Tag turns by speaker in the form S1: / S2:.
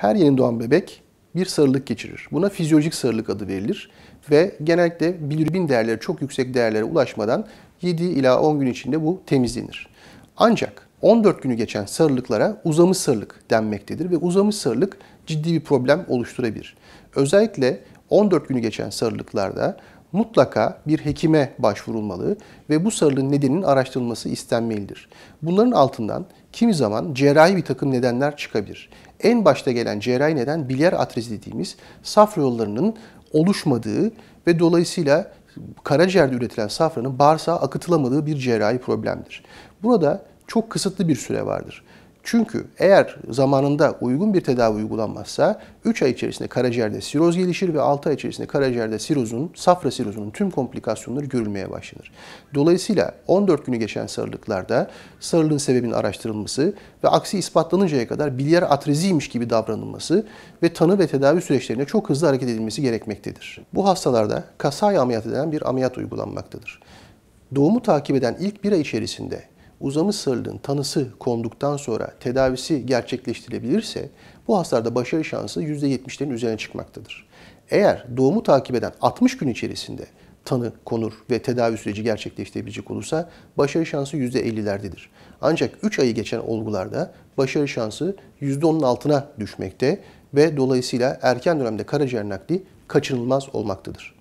S1: her yeni doğan bebek bir sarılık geçirir. Buna fizyolojik sarılık adı verilir ve genellikle bilirubin değerleri çok yüksek değerlere ulaşmadan 7 ila 10 gün içinde bu temizlenir. Ancak 14 günü geçen sarılıklara uzamış sarılık denmektedir ve uzamış sarılık ciddi bir problem oluşturabilir. Özellikle 14 günü geçen sarılıklarda mutlaka bir hekime başvurulmalı ve bu sarılığın nedeninin araştırılması istenmelidir. Bunların altından kimi zaman cerrahi bir takım nedenler çıkabilir. En başta gelen cerrahi neden bilyar atrezi dediğimiz safra yollarının oluşmadığı ve dolayısıyla karaciğerde üretilen safranın bağırsağa akıtılamadığı bir cerrahi problemdir. Burada çok kısıtlı bir süre vardır. Çünkü eğer zamanında uygun bir tedavi uygulanmazsa 3 ay içerisinde karaciğerde siroz gelişir ve 6 ay içerisinde karaciğerde sirozun, safra sirozunun tüm komplikasyonları görülmeye başlanır. Dolayısıyla 14 günü geçen sarılıklarda sarılığın sebebinin araştırılması ve aksi ispatlanıncaya kadar bilyar atriziymiş gibi davranılması ve tanı ve tedavi süreçlerine çok hızlı hareket edilmesi gerekmektedir. Bu hastalarda kasay ameliyatı denen bir ameliyat uygulanmaktadır. Doğumu takip eden ilk bir ay içerisinde uzamış sarılığın tanısı konduktan sonra tedavisi gerçekleştirilebilirse bu hastalarda başarı şansı %70'lerin üzerine çıkmaktadır. Eğer doğumu takip eden 60 gün içerisinde tanı konur ve tedavi süreci gerçekleştirebilecek olursa başarı şansı %50'lerdedir. Ancak 3 ayı geçen olgularda başarı şansı %10'un altına düşmekte ve dolayısıyla erken dönemde karaciğer nakli kaçınılmaz olmaktadır.